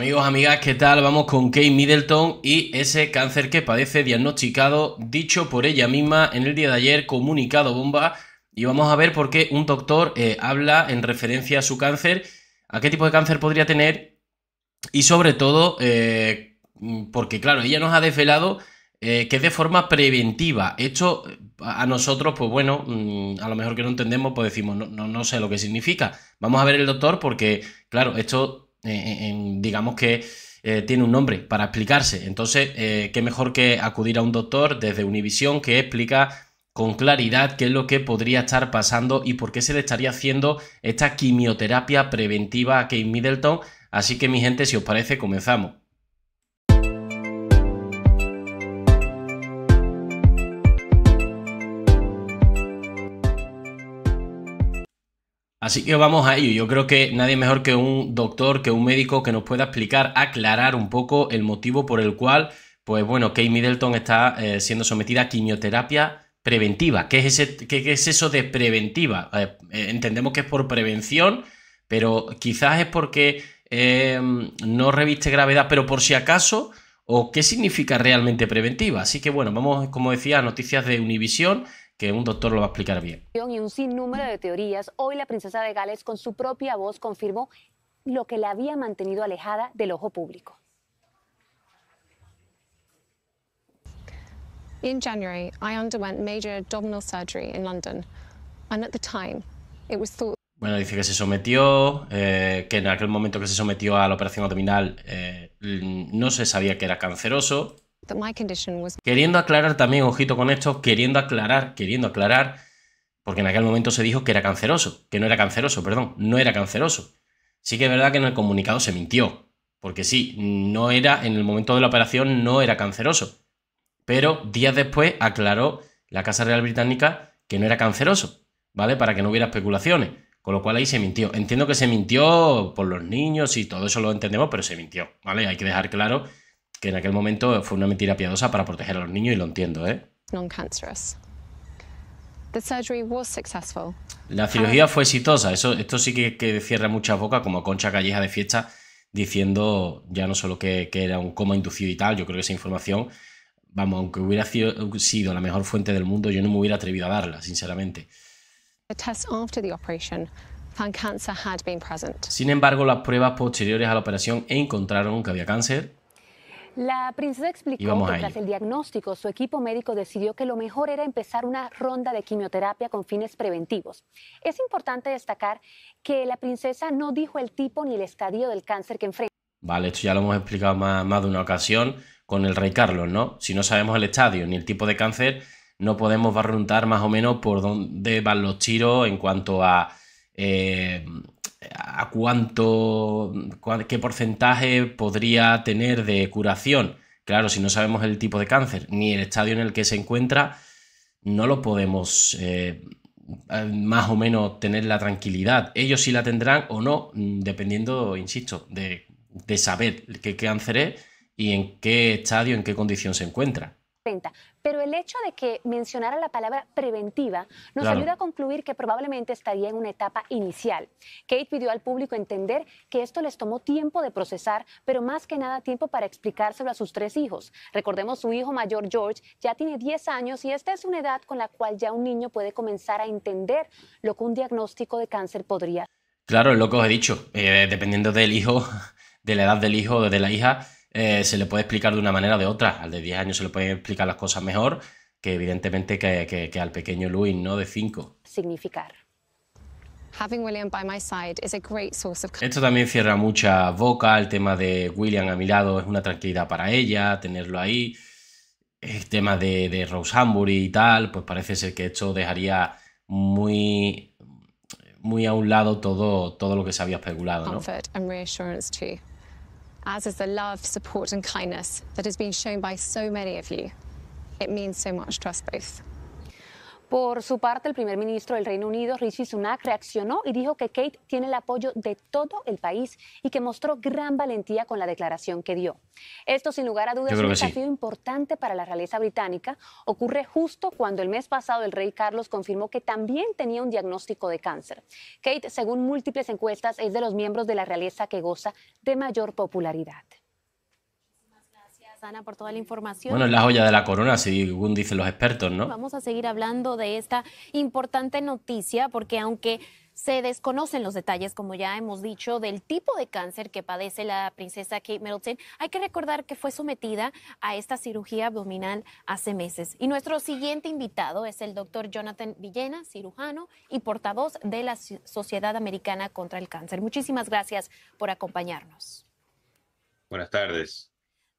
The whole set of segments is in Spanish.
Amigos, amigas, ¿qué tal? Vamos con Kate Middleton y ese cáncer que padece diagnosticado, dicho por ella misma en el día de ayer, comunicado bomba. Y vamos a ver por qué un doctor eh, habla en referencia a su cáncer, a qué tipo de cáncer podría tener y sobre todo, eh, porque claro, ella nos ha desvelado eh, que es de forma preventiva. Esto a nosotros, pues bueno, mm, a lo mejor que no entendemos, pues decimos, no, no, no sé lo que significa. Vamos a ver el doctor porque, claro, esto digamos que eh, tiene un nombre para explicarse. Entonces, eh, qué mejor que acudir a un doctor desde Univision que explica con claridad qué es lo que podría estar pasando y por qué se le estaría haciendo esta quimioterapia preventiva a Kate Middleton. Así que mi gente, si os parece, comenzamos. Así que vamos a ello. Yo creo que nadie mejor que un doctor, que un médico que nos pueda explicar, aclarar un poco el motivo por el cual, pues bueno, Kate Middleton está eh, siendo sometida a quimioterapia preventiva. ¿Qué es, es eso de preventiva? Eh, eh, entendemos que es por prevención, pero quizás es porque em, no reviste gravedad, pero por si acaso, o qué significa realmente preventiva. Así que bueno, vamos, como decía, noticias de Univisión que un doctor lo va a explicar bien. Y un sinnúmero de teorías, hoy la princesa de Gales con su propia voz confirmó lo que la había mantenido alejada del ojo público. Bueno, dice que se sometió, eh, que en aquel momento que se sometió a la operación abdominal eh, no se sabía que era canceroso, Queriendo aclarar también, ojito con esto, queriendo aclarar, queriendo aclarar, porque en aquel momento se dijo que era canceroso, que no era canceroso, perdón, no era canceroso. Sí que es verdad que en el comunicado se mintió, porque sí, no era, en el momento de la operación no era canceroso. Pero días después aclaró la Casa Real Británica que no era canceroso, ¿vale? Para que no hubiera especulaciones. Con lo cual ahí se mintió. Entiendo que se mintió por los niños y todo eso lo entendemos, pero se mintió, ¿vale? Hay que dejar claro que en aquel momento fue una mentira piadosa para proteger a los niños y lo entiendo, ¿eh? La cirugía fue exitosa. Eso, esto sí que, cierra muchas bocas, como Concha Calleja de Fiesta, diciendo ya no solo que, era un coma inducido y tal, yo creo que esa información, vamos, aunque hubiera sido, sido la mejor fuente del mundo, yo no me hubiera atrevido a darla, sinceramente. Sin embargo, las pruebas posteriores a la operación encontraron que había cáncer la princesa explicó que tras el diagnóstico, su equipo médico decidió que lo mejor era empezar una ronda de quimioterapia con fines preventivos. Es importante destacar que la princesa no dijo el tipo ni el estadio del cáncer que enfrenta. Vale, esto ya lo hemos explicado más, de una ocasión con el rey Carlos, ¿no? Si no sabemos el estadio ni el tipo de cáncer, no podemos barruntar más o menos por dónde van los tiros en cuanto a eh, a cuánto, qué porcentaje podría tener de curación. Claro, si no sabemos el tipo de cáncer ni el estadio en el que se encuentra, no lo podemos eh, más o menos tener la tranquilidad. Ellos sí la tendrán o no, mm, dependiendo, insisto, de, de saber qué cáncer es y en qué estadio, en qué condición se encuentra. Pero el hecho de que mencionara la palabra preventiva nos ayuda a concluir que probablemente estaría en una etapa inicial. Kate pidió al público entender que esto les tomó tiempo de procesar, pero más que nada tiempo para explicárselo a sus tres hijos. Recordemos, su hijo mayor George ya tiene 10 años y esta es una edad con la cual ya un niño puede comenzar a entender lo que un diagnóstico de cáncer podría. Claro, es lo que os he dicho. Eh, dependiendo del hijo, de la edad del hijo o de la hija, eh, se le puede explicar de una manera o de otra. Al de 10 años se le pueden explicar las cosas mejor que evidentemente que, al pequeño Luis, ¿no? De 5. Significar. Esto también cierra mucha boca, el tema de William a mi lado es una tranquilidad para ella, tenerlo ahí, el tema de, Rose Hambury y tal, pues parece ser que esto dejaría muy, muy a un lado todo, todo lo que se había especulado. ¿no? as is the love, support, and kindness that has been shown by so many of you. It means so much to us both. Por su parte, el primer ministro del Reino Unido, Rishi Sunak, reaccionó y dijo que Kate tiene el apoyo de todo el país y que mostró gran valentía con la declaración que dio. Esto, sin lugar a dudas, es un desafío importante para la realeza británica. Ocurre justo cuando el mes pasado el rey Carlos confirmó que también tenía un diagnóstico de cáncer. Kate, según múltiples encuestas, es de los miembros de la realeza que goza de mayor popularidad por toda la información. Bueno, es la joya de la corona, según dicen los expertos, ¿no? Vamos a seguir hablando de esta importante noticia, porque aunque se desconocen los detalles, como ya hemos dicho, del tipo de cáncer que padece la princesa Kate Middleton. Hay que recordar que fue sometida a esta cirugía abdominal hace meses. Y nuestro siguiente invitado es el doctor Jonathan Villena, cirujano y portavoz de la Sociedad Americana contra el Cáncer. Muchísimas gracias por acompañarnos. Buenas tardes.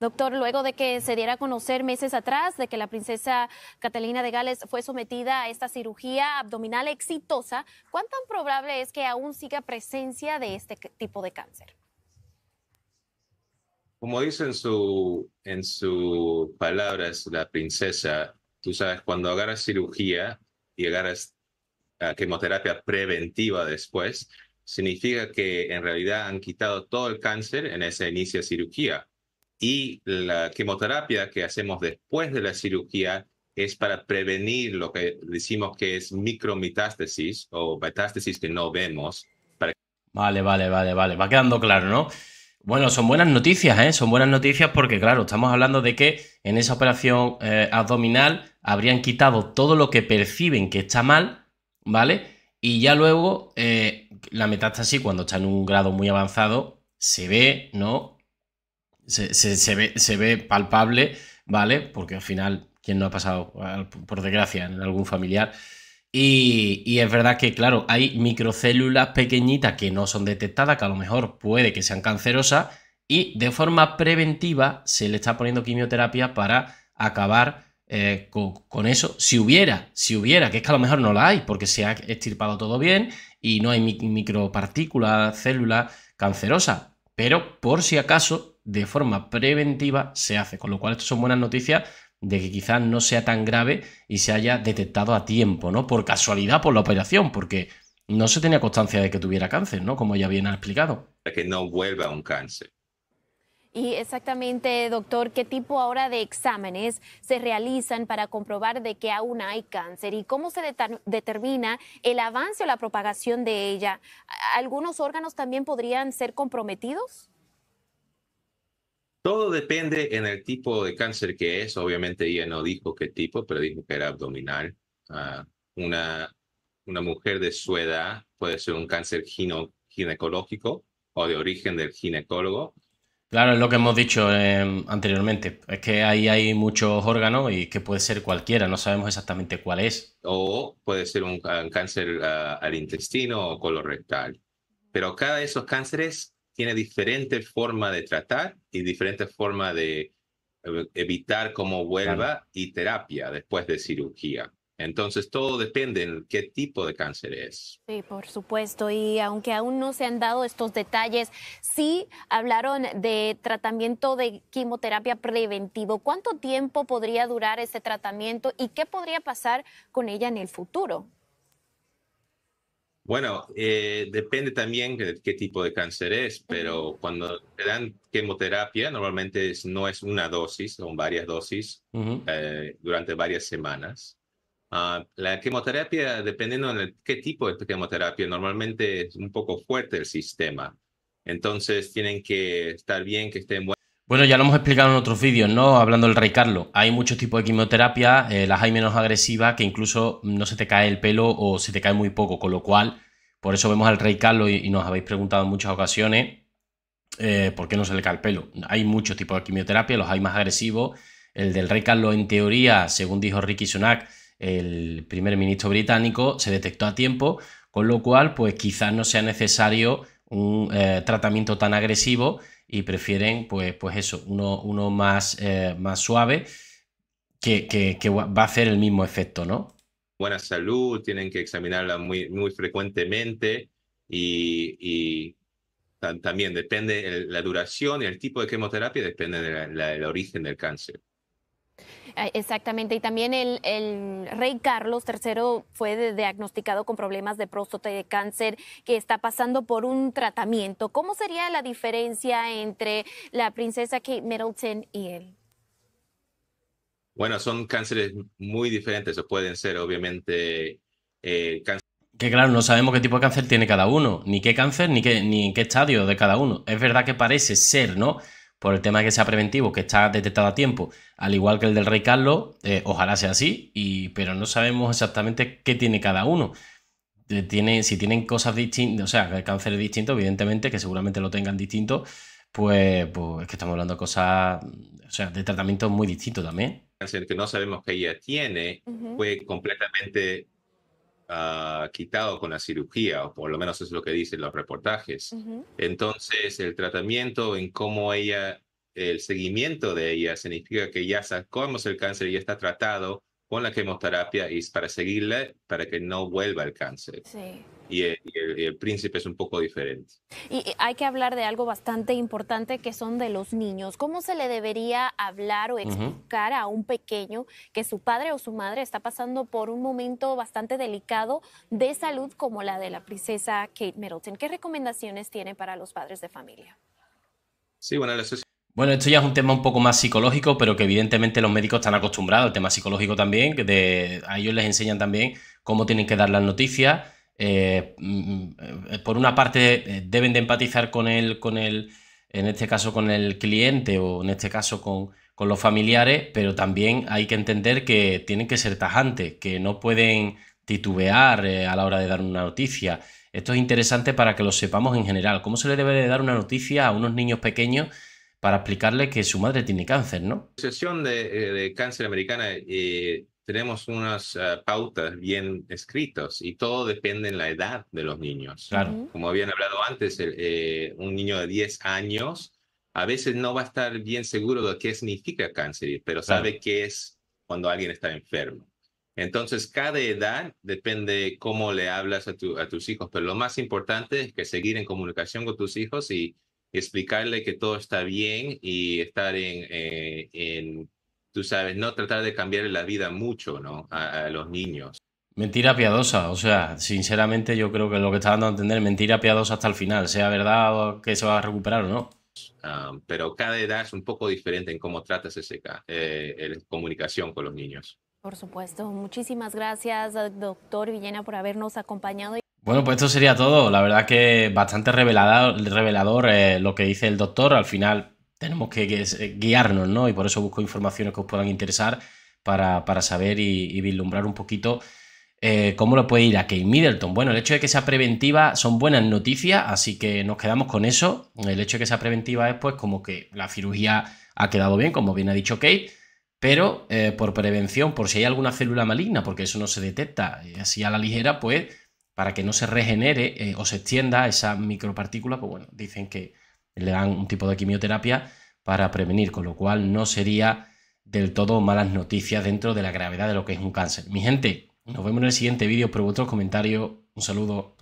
Doctor, luego de que se diera a conocer meses atrás de que la princesa Catalina de Gales fue sometida a esta cirugía abdominal exitosa, ¿cuán tan probable es que aún siga presencia de este tipo de cáncer? Como dice en su, en su palabras la princesa, tú sabes, cuando agarras cirugía y agarras a quimioterapia preventiva después, significa que en realidad han quitado todo el cáncer en esa inicia cirugía y la quimioterapia que hacemos después de la cirugía es para prevenir lo que decimos que es micrometástasis o metástasis que no vemos. Vale, vale, vale, vale. Va quedando claro, ¿no? Bueno, son buenas noticias, ¿eh? Son buenas noticias porque, claro, estamos hablando de que en esa operación eh, abdominal habrían quitado todo lo que perciben que está mal, ¿vale? Y ya luego eh, la metástasis, cuando está en un grado muy avanzado, se ve, ¿no? se, ve, palpable, ¿vale? Porque al final, ¿quién no ha pasado, por desgracia, en algún familiar? Y, es verdad que, claro, hay microcélulas pequeñitas que no son detectadas, que a lo mejor puede que sean cancerosas, y de forma preventiva se le está poniendo quimioterapia para acabar eh, con, eso. Si hubiera, si hubiera, que es que a lo mejor no la hay, porque se ha extirpado todo bien y no hay micropartículas, células cancerosas. Pero por si acaso de forma preventiva se hace. Con lo cual, esto son buenas noticias de que quizás no sea tan grave y se haya detectado a tiempo, ¿no? Por casualidad, por la operación, porque no se tenía constancia de que tuviera cáncer, ¿no? Como ya bien ha explicado. Para que no vuelva un cáncer. Y exactamente, doctor, ¿qué tipo ahora de exámenes se realizan para comprobar de que aún hay cáncer y cómo se determina el avance o la propagación de ella? ¿Algunos órganos también podrían ser comprometidos? Todo depende en el tipo de cáncer que es. Obviamente ella no dijo qué tipo, pero dijo que era abdominal. Ah, una, una mujer de su edad puede ser un cáncer ginecológico o de origen del ginecólogo. Claro, es lo que hemos dicho em, anteriormente. Es que ahí hay muchos órganos y que puede ser cualquiera, no sabemos exactamente cuál es. O puede ser un, cáncer ah, al intestino o colorectal. Pero cada de esos cánceres tiene diferentes formas de tratar y diferentes formas de eh, evitar cómo vuelva y terapia después de cirugía. Entonces, todo depende en qué tipo de cáncer es. Sí, por supuesto. Y aunque aún no se han dado estos detalles, sí hablaron de tratamiento de quimioterapia preventivo. ¿Cuánto tiempo podría durar ese tratamiento y qué podría pasar con ella en el futuro? Bueno, eh, depende también de qué tipo de cáncer es, pero cuando te dan quimioterapia, normalmente no es una dosis, son varias dosis eh, durante varias semanas. Ah, la quimioterapia, dependiendo de qué tipo de quimioterapia, normalmente es un poco fuerte el sistema. Entonces, tienen que estar bien, que estén buenos. Bueno, ya lo hemos explicado en otros vídeos, ¿no? Hablando del rey Carlos. Hay muchos tipos de quimioterapia, eh, las hay menos agresivas, que incluso no se te cae el pelo o se te cae muy poco, con lo cual, por eso vemos al rey Carlos y, nos habéis preguntado en muchas ocasiones eh, por qué no se le cae el pelo. Hay muchos tipos de quimioterapia, los hay más agresivos. El del rey Carlos, en teoría, según dijo Ricky Sunak, el primer ministro británico, se detectó a tiempo, con lo cual, pues quizás no sea necesario un eh, tratamiento tan agresivo y prefieren, pues, pues eso, uno, uno más, eh, más suave que, va a hacer el mismo efecto, ¿no? Buena salud, tienen que examinarla muy, muy frecuentemente y, también depende la duración y el tipo de quimioterapia, depende del origen del cáncer. Ah, exactamente, y también el, rey Carlos III fue diagnosticado con problemas de próstata y de cáncer que está pasando por un tratamiento. ¿Cómo sería la diferencia entre la princesa Kate Middleton y él? Bueno, son cánceres muy diferentes, o pueden ser obviamente eh, cáncer que claro, no sabemos qué tipo de cáncer tiene cada uno, ni qué cáncer, ni qué, ni en qué estadio de cada uno. Es verdad que parece ser, ¿no? por el tema de que sea preventivo, que está detectado a tiempo, al igual que el del Rey Carlos, eh, ojalá sea así, y, pero no sabemos exactamente qué tiene cada uno. Tiene, si tienen cosas distintas, o sea, el cáncer es distinto evidentemente, que seguramente lo tengan distinto, pues, pues es que estamos hablando de cosas, o sea, de tratamientos muy distintos también. El Cáncer que no sabemos que ella tiene fue completamente Ah, quitado con la cirugía, o por lo menos es lo que dicen los reportajes. Entonces, el tratamiento en cómo ella, el seguimiento de ella, significa que ya sacamos el cáncer y ya está tratado con la quimioterapia y es para seguirle para que no vuelva el cáncer y el, príncipe es un poco diferente. Y hay que hablar de algo bastante importante que son de los niños. ¿Cómo se le debería hablar o explicar a un pequeño que su padre o su madre está pasando por un momento bastante delicado de salud como la de la princesa Kate Middleton? ¿Qué recomendaciones tiene para los padres de familia? Sí, bueno, bueno, esto ya es un tema un poco más psicológico, pero que evidentemente los médicos están acostumbrados al tema psicológico también, que de, a ellos les enseñan también cómo tienen que dar las noticias, eh, mm, mm, eh, por una parte eh, deben de empatizar con él, con el, en este caso con el cliente o en este caso con, los familiares, pero también hay que entender que tienen que ser tajantes, que no pueden titubear a la hora de dar una noticia. Esto es interesante para que lo sepamos en general. ¿Cómo se le debe de dar una noticia a unos niños pequeños para explicarles que su madre tiene cáncer, no? La de, Cáncer Americana eh, tenemos unas eh, pautas bien escritas y todo depende en la edad de los niños. Claro. Como habían hablado antes, eh, un niño de 10 años a veces no va a estar bien seguro de qué significa cáncer, pero sabe qué es cuando alguien está enfermo. Entonces, cada edad depende cómo le hablas a, tu, a tus hijos, pero lo más importante es que seguir en comunicación con tus hijos y explicarle que todo está bien y estar en, eh, en tú sabes, no tratar de cambiar la vida mucho, ¿no? A, los niños. Mentira piadosa, o sea, sinceramente yo creo que lo que está dando a entender, mentira piadosa hasta el final, sea verdad que se va a recuperar o no. Ah, pero cada edad es un poco diferente en cómo tratas ese, eh, en comunicación con los niños. Por supuesto, muchísimas gracias, doctor Villena, por habernos acompañado. Bueno, pues esto sería todo. La verdad que bastante revelador, revelador eh, lo que dice el doctor. Al final, tenemos que eh, guiarnos, ¿no? Y por eso busco informaciones que os puedan interesar para, saber y, vislumbrar un poquito eh, cómo lo puede ir a Kate Middleton. Bueno, el hecho de que sea preventiva son buenas noticias, así que nos quedamos con eso. El hecho de que sea preventiva es pues como que la cirugía ha quedado bien, como bien ha dicho Kate, pero eh, por prevención, por si hay alguna célula maligna, porque eso no se detecta así a la ligera, pues para que no se regenere o se extienda esa micropartícula, pues bueno, dicen que le dan un tipo de quimioterapia para prevenir, con lo cual no sería del todo malas noticias dentro de la gravedad de lo que es un cáncer. Mi gente, nos vemos en el siguiente vídeo, por vuestros comentarios, un saludo.